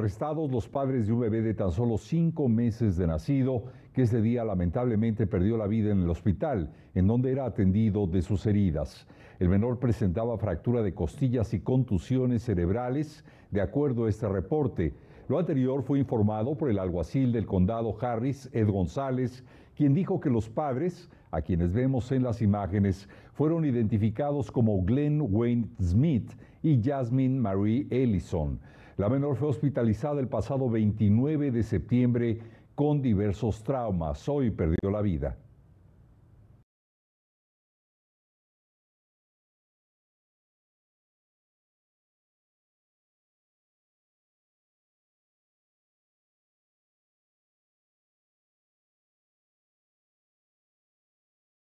arrestados los padres de un bebé de tan solo cinco meses de nacido que ese día lamentablemente perdió la vida en el hospital, en donde era atendido de sus heridas. El menor presentaba fractura de costillas y contusiones cerebrales, de acuerdo a este reporte. Lo anterior fue informado por el alguacil del condado Harris, Ed González, quien dijo que los padres, a quienes vemos en las imágenes, fueron identificados como Glenn Wayne Smith y Jasmine Marie Ellison. La menor fue hospitalizada el pasado 29 de septiembre con diversos traumas. Hoy perdió la vida.